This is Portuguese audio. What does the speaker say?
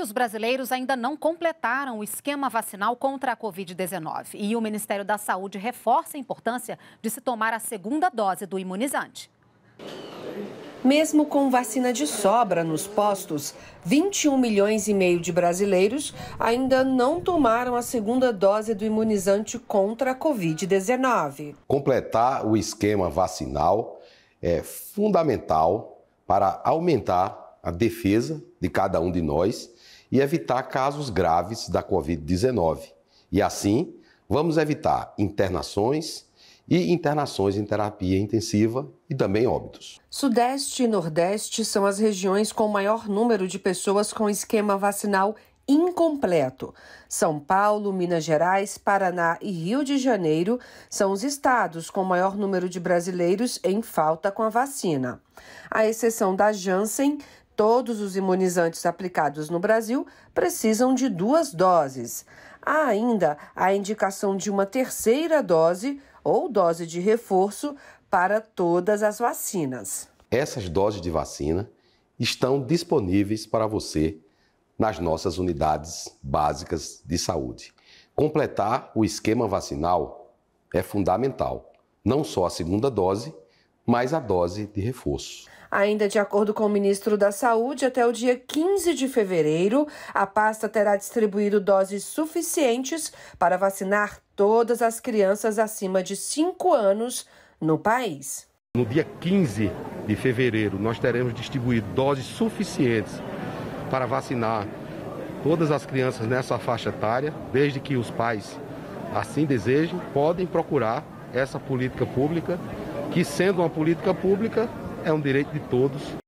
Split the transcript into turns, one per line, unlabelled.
Muitos brasileiros ainda não completaram o esquema vacinal contra a Covid-19 e o Ministério da Saúde reforça a importância de se tomar a segunda dose do imunizante. Mesmo com vacina de sobra nos postos, 21 milhões e meio de brasileiros ainda não tomaram a segunda dose do imunizante contra a Covid-19.
Completar o esquema vacinal é fundamental para aumentar a defesa de cada um de nós e evitar casos graves da Covid-19. E assim, vamos evitar internações e internações em terapia intensiva e também
óbitos. Sudeste e Nordeste são as regiões com maior número de pessoas com esquema vacinal incompleto. São Paulo, Minas Gerais, Paraná e Rio de Janeiro são os estados com maior número de brasileiros em falta com a vacina. A exceção da Janssen, Todos os imunizantes aplicados no Brasil precisam de duas doses. Há ainda a indicação de uma terceira dose ou dose de reforço para todas as vacinas.
Essas doses de vacina estão disponíveis para você nas nossas unidades básicas de saúde. Completar o esquema vacinal é fundamental, não só a segunda dose, mais a dose de reforço.
Ainda de acordo com o ministro da Saúde, até o dia 15 de fevereiro, a pasta terá distribuído doses suficientes para vacinar todas as crianças acima de 5 anos no país.
No dia 15 de fevereiro, nós teremos distribuído doses suficientes para vacinar todas as crianças nessa faixa etária, desde que os pais assim desejem, podem procurar essa política pública que sendo uma política pública, é um direito de todos